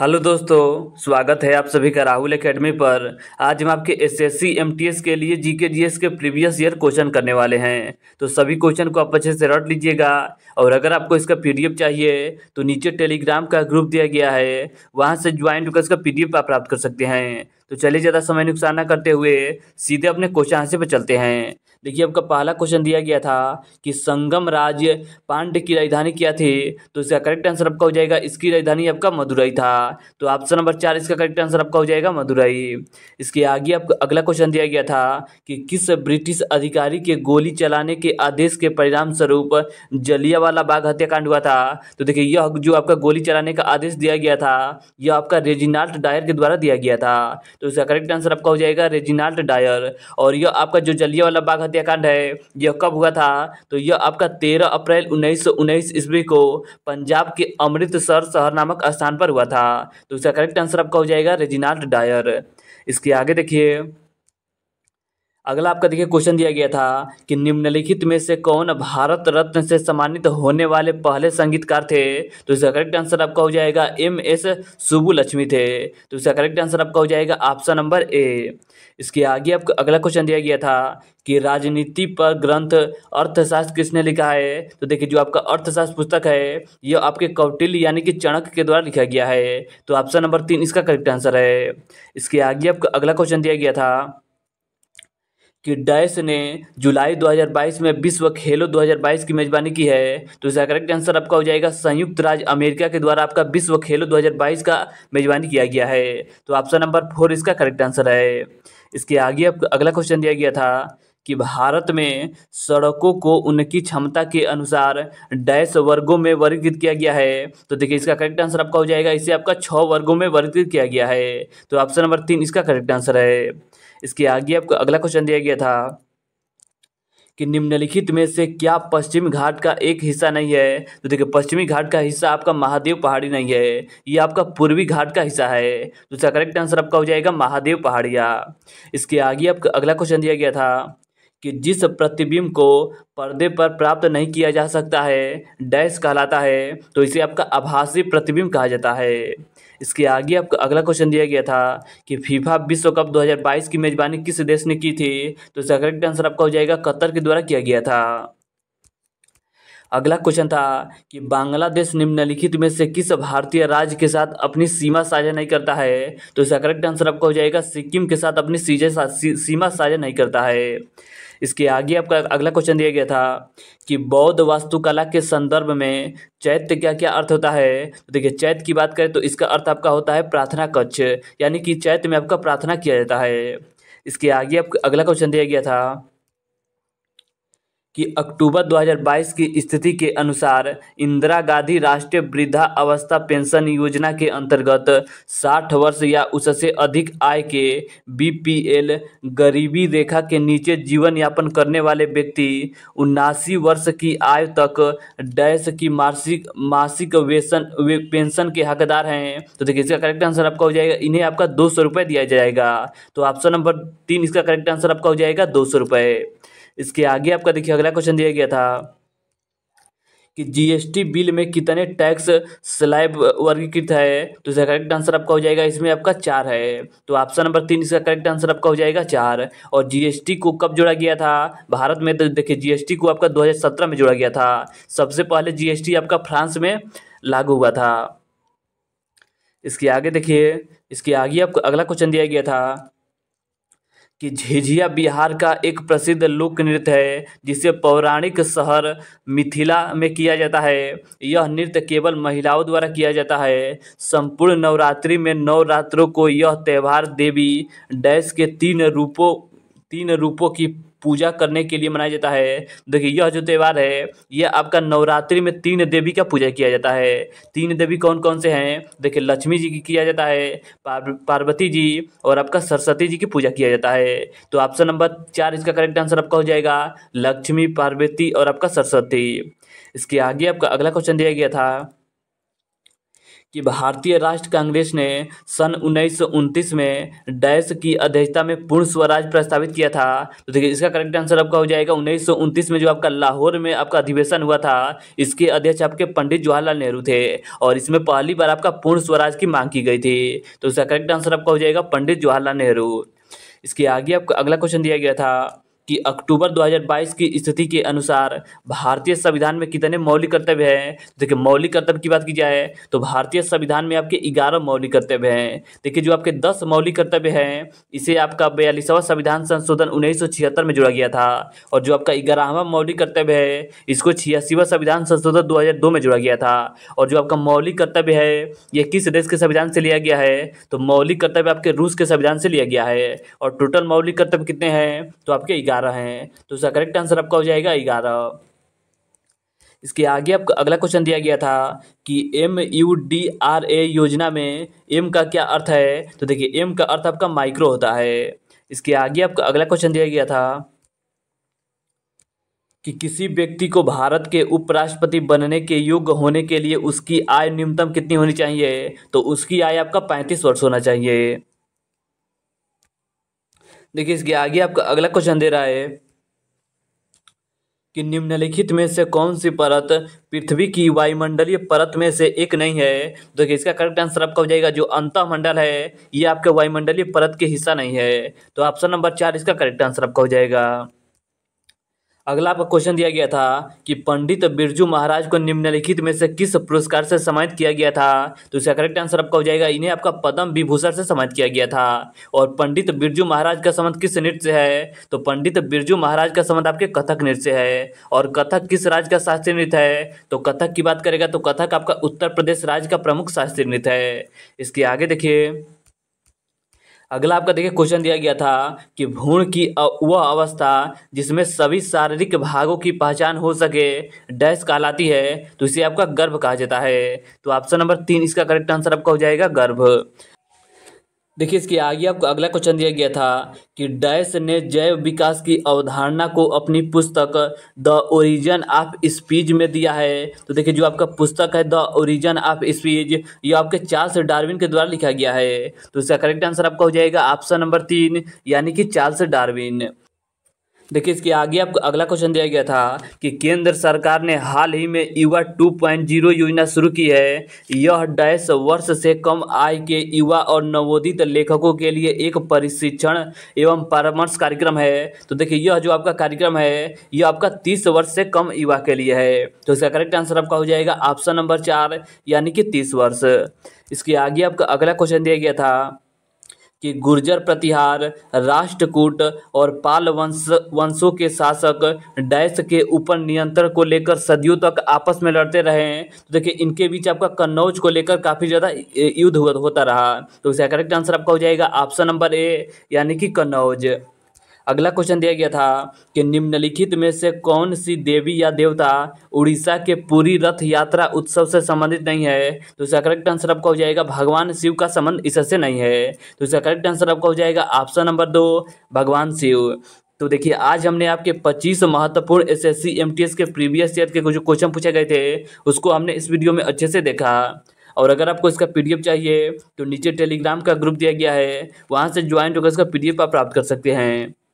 hello दोस्तों स्वागत है आप सभी का राहुल एकेडमी पर आज हम आपके एसएससी एमटीएस के लिए जीके जीएस के प्रीवियस ईयर क्वेश्चन करने वाले हैं तो सभी क्वेश्चन को आप अच्छे से रट लीजिएगा और अगर आपको इसका पीडीएफ चाहिए तो नीचे टेलीग्राम का ग्रुप दिया गया है वहां से ज्वाइन होकर इसका पीडीएफ आप प्राप्त कर सकते हैं तो चलिए ज़्यादा समय नुकसान ना करते हुए सीधे अपने क्वेश्चन आंसर पर चलते हैं देखिए आपका पहला क्वेश्चन दिया गया था कि संगम राज्य पांड्य की राजधानी क्या थी तो इसका करेक्ट आंसर आपका हो जाएगा इसकी राजधानी आपका मदुरई था तो ऑप्शन नंबर चार इसका करेक्ट आंसर आपका हो जाएगा मदुरई इसके आगे आपका अगला क्वेश्चन दिया गया था कि किस ब्रिटिश अधिकारी के गोली चलाने के आदेश के परिणाम स्वरूप जलियावाला बाग हत्याकांड हुआ था तो देखिए यह जो आपका गोली चलाने का आदेश दिया गया था यह आपका रेजिनाल्ट डायर के द्वारा दिया गया था तो इसका करेक्ट आंसर आपका हो जाएगा रेजिनाल्ट डायर और यह आपका जो जलिया वाला बाघ हत्याकांड है यह कब हुआ था तो यह आपका तेरह अप्रैल उन्नीस सौ उन्नीस ईस्वी को पंजाब के अमृतसर शहर नामक स्थान पर हुआ था तो इसका करेक्ट आंसर आपका हो जाएगा रेजिनाल्ट डायर इसके आगे देखिए अगला आपका देखिए क्वेश्चन दिया गया था कि निम्नलिखित में से कौन भारत रत्न से सम्मानित होने वाले पहले संगीतकार थे तो इसका करेक्ट आंसर आपका हो जाएगा एम एस सुबुलक्ष्मी थे तो इसका करेक्ट आंसर आपका हो जाएगा ऑप्शन नंबर ए इसके आगे आपको अगला क्वेश्चन दिया गया था कि राजनीति पर ग्रंथ अर्थशास्त्र किसने लिखा है तो देखिए जो आपका अर्थशास्त्र पुस्तक है यह आपके कौटिल्य यानी कि चणक के द्वारा लिखा गया है तो ऑप्शन नंबर तीन इसका करेक्ट आंसर है इसके आगे आपको अगला क्वेश्चन दिया गया था कि डैश ने जुलाई 2022 में विश्व खेलो 2022 की मेज़बानी की है तो इसका करेक्ट आंसर आपका हो जाएगा संयुक्त राज्य अमेरिका के द्वारा आपका विश्व खेलो 2022 का मेज़बानी किया गया है तो ऑप्शन नंबर फोर इसका करेक्ट आंसर है इसके आगे अगला क्वेश्चन दिया गया था कि भारत में सड़कों को उनकी क्षमता के अनुसार डैश वर्गों में वर्गीकृत किया गया है तो देखिए इसका करेक्ट आंसर आपका हो जाएगा इसे आपका छः वर्गों में वर्गीकृत किया गया है तो ऑप्शन नंबर तीन इसका करेक्ट आंसर है इसके आगे आपको अगला क्वेश्चन दिया गया था कि निम्नलिखित में से क्या पश्चिमी घाट का एक हिस्सा नहीं है तो देखिए पश्चिमी घाट का हिस्सा आपका महादेव पहाड़ी नहीं है ये आपका पूर्वी घाट का हिस्सा है तो इसका करेक्ट आंसर आपका हो जाएगा महादेव पहाड़िया इसके आगे आपका अगला क्वेश्चन दिया गया था कि जिस प्रतिबिंब को पर्दे पर प्राप्त नहीं किया जा सकता है डैश कहलाता है तो इसे आपका आभासी प्रतिबिंब कहा जाता है इसके आगे आपको अगला क्वेश्चन दिया गया था कि फीफा विश्व कप 2022 की मेज़बानी किस देश ने की थी तो इसका करेक्ट आंसर आपका हो जाएगा कतर के द्वारा किया गया था अगला क्वेश्चन था कि बांग्लादेश निम्नलिखित में से किस भारतीय राज्य के साथ अपनी सीमा साझा नहीं करता है तो इसका करेक्ट आंसर आपका हो जाएगा सिक्किम के साथ अपनी सीजे सीमा साझा नहीं करता है इसके आगे आपका अगला क्वेश्चन दिया गया था कि बौद्ध वास्तुकला के संदर्भ में चैत्य क्या क्या अर्थ होता है तो देखिए चैत्य की बात करें तो इसका अर्थ आपका होता है प्रार्थना कक्ष यानी कि चैत्य में आपका प्रार्थना किया जाता है इसके आगे आपका अगला क्वेश्चन दिया गया था कि अक्टूबर 2022 की स्थिति के अनुसार इंदिरा गांधी राष्ट्रीय वृद्धावस्था पेंशन योजना के अंतर्गत 60 वर्ष या उससे अधिक आय के बीपीएल गरीबी रेखा के नीचे जीवन यापन करने वाले व्यक्ति उन्नासी वर्ष की आय तक डैश की मासिक मासिक वेतन वे, पेंशन के हकदार हैं तो देखिए इसका करेक्ट आंसर आपका हो जाएगा इन्हें आपका दो सौ दिया जाएगा तो ऑप्शन नंबर तीन इसका करेक्ट आंसर आपका हो जाएगा दो सौ इसके आगे आपका देखिए अगला क्वेश्चन दिया गया था कि जीएसटी बिल में कितने टैक्स स्लैब वर्गीकृत है तो इसका करेक्ट आंसर आपका हो जाएगा इसमें आपका चार है तो ऑप्शन नंबर तीन इसका करेक्ट आंसर आपका हो जाएगा चार और जीएसटी को कब जोड़ा गया था भारत में तो देखिए जीएसटी को आपका 2017 में जोड़ा गया था सबसे पहले जीएसटी आपका फ्रांस में लागू हुआ था इसके आगे देखिए इसके आगे आपको अगला क्वेश्चन दिया गया था कि झिझिया बिहार का एक प्रसिद्ध लोक नृत्य है जिसे पौराणिक शहर मिथिला में किया जाता है यह नृत्य केवल महिलाओं द्वारा किया जाता है संपूर्ण नवरात्रि में नौ रात्रों को यह त्यौहार देवी डैश के तीन रूपों तीन रूपों की पूजा करने के लिए मनाया जाता है देखिए यह जो त्यौहार है यह आपका नवरात्रि में तीन देवी का पूजा किया जाता है तीन देवी कौन कौन से हैं देखिए लक्ष्मी जी की किया जाता है पार्वती जी और आपका सरस्वती जी की पूजा किया जाता है तो ऑप्शन नंबर चार इसका करेक्ट आंसर आपका हो जाएगा लक्ष्मी पार्वती और आपका सरस्वती इसके आगे आपका अगला क्वेश्चन दिया गया था कि भारतीय राष्ट्र कांग्रेस ने सन उन्नीस में डैश की अध्यक्षता में पूर्ण स्वराज प्रस्तावित किया था तो देखिए इसका करेक्ट आंसर आपका हो जाएगा उन्नीस में जो आपका लाहौर में आपका अधिवेशन हुआ था इसके अध्यक्ष आपके पंडित जवाहरलाल नेहरू थे और इसमें पहली बार आपका पूर्ण स्वराज की मांग की गई थी तो इसका करेक्ट आंसर आपका हो जाएगा पंडित जवाहरलाल नेहरू इसके आगे आपको अगला क्वेश्चन दिया गया था कि अक्टूबर 2022 की स्थिति के अनुसार भारतीय संविधान में कितने मौलिक कर्तव्य हैं देखिए मौलिक कर्तव्य की बात की जाए तो भारतीय संविधान में आपके ग्यारह मौलिक कर्तव्य हैं देखिए जो आपके दस मौलिक कर्तव्य हैं इसे आपका बयालीसवां संविधान संशोधन उन्नीस में जोड़ा गया था और जो आपका ग्यारहवा मौलिक कर्तव्य है इसको छियासीवा संविधान संशोधन दो में जोड़ा गया था और जो आपका मौलिक कर्तव्य है ये किस देश के संविधान से लिया गया है तो मौलिक कर्तव्य आपके रूस के संविधान से लिया गया है और टोटल मौलिक कर्तव्य कितने हैं तो आपके ग्यारह ग्यारह हैं तो उसका करेक्ट आंसर आपका हो जाएगा ग्यारह इसके आगे आपको अगला क्वेश्चन दिया गया था कि M U D R A योजना में एम का क्या अर्थ है तो देखिए एम का अर्थ आपका माइक्रो होता है इसके आगे आपको अगला क्वेश्चन दिया गया था कि किसी व्यक्ति को भारत के उपराष्ट्रपति बनने के योग्य होने के लिए उसकी आय न्यूनतम कितनी होनी चाहिए तो उसकी आय आपका पैंतीस वर्ष होना चाहिए देखिए इसके आगे आपका अगला क्वेश्चन दे रहा है कि निम्नलिखित में से कौन सी परत पृथ्वी की वायुमंडलीय परत में से एक नहीं है तो इसका करेक्ट आंसर आपका हो जाएगा जो अंतःमंडल है ये आपके वायुमंडलीय परत के हिस्सा नहीं है तो ऑप्शन नंबर चार इसका करेक्ट आंसर आपका हो जाएगा अगला आपका क्वेश्चन दिया गया था कि पंडित बिरजू महाराज को निम्नलिखित में से किस पुरस्कार से सम्मानित किया गया था तो इसका करेक्ट आंसर आपका हो जाएगा इन्हें आपका पद्म विभूषण से सम्मानित किया गया था और पंडित बिरजू महाराज का संबंध किस नृत्य से है तो पंडित बिरजू महाराज का संबंध आपके कथक नृत्य से है और कथक किस राज्य का शास्त्रीय नृत्य है तो कथक की बात करेगा तो कथक आपका उत्तर प्रदेश राज्य का प्रमुख शास्त्रीय नृत्य है इसके आगे देखिए अगला आपका देखिए क्वेश्चन दिया गया था कि भ्रूण की वह अवस्था जिसमें सभी शारीरिक भागों की पहचान हो सके डैश कहलाती है तो इसे आपका गर्भ कहा जाता है तो ऑप्शन नंबर तीन इसका करेक्ट आंसर आपका हो जाएगा गर्भ देखिए इसके आगे आपको अगला क्वेश्चन दिया गया था कि डैश ने जैव विकास की अवधारणा को अपनी पुस्तक द ओरिजन ऑफ स्पीच में दिया है तो देखिए जो आपका पुस्तक है द ओरिजन ऑफ स्पीच ये आपके चार्ल्स डार्विन के द्वारा लिखा गया है तो इसका करेक्ट आंसर आपका हो जाएगा ऑप्शन नंबर तीन यानी कि चार्ल्स डार्विन देखिए इसके आगे आपको अगला क्वेश्चन दिया गया था कि केंद्र सरकार ने हाल ही में युवा 2.0 योजना शुरू की है यह डैश वर्ष से कम आय के युवा और नवोदित लेखकों के लिए एक प्रशिक्षण एवं परामर्श कार्यक्रम है तो देखिए यह जो आपका कार्यक्रम है यह आपका तीस वर्ष से कम युवा के लिए है तो इसका करेक्ट आंसर आपका हो जाएगा ऑप्शन नंबर चार यानी कि तीस वर्ष इसके आगे आपका अगला क्वेश्चन दिया गया था कि गुर्जर प्रतिहार राष्ट्रकूट और पाल वंश वंशों के शासक डैश के ऊपर नियंत्रण को लेकर सदियों तक आपस में लड़ते रहे हैं तो देखिए इनके बीच आपका कन्नौज को लेकर काफ़ी ज़्यादा युद्ध होता रहा तो इसका करेक्ट आंसर आपका हो जाएगा ऑप्शन नंबर ए यानी कि कन्नौज अगला क्वेश्चन दिया गया था कि निम्नलिखित में से कौन सी देवी या देवता उड़ीसा के पूरी रथ यात्रा उत्सव से संबंधित नहीं है तो इसका करेक्ट आंसर आपका हो जाएगा भगवान शिव का संबंध इससे नहीं है तो इसका करेक्ट आंसर आपका हो जाएगा ऑप्शन नंबर दो भगवान शिव तो देखिए आज हमने आपके 25 महत्वपूर्ण एस एस के प्रीवियस ईयर के जो क्वेश्चन पूछे गए थे उसको हमने इस वीडियो में अच्छे से देखा और अगर आपको इसका पीडीएफ चाहिए तो नीचे टेलीग्राम का ग्रुप दिया गया है वहाँ से ज्वाइन होकर इसका पीडीएफ आप प्राप्त कर सकते हैं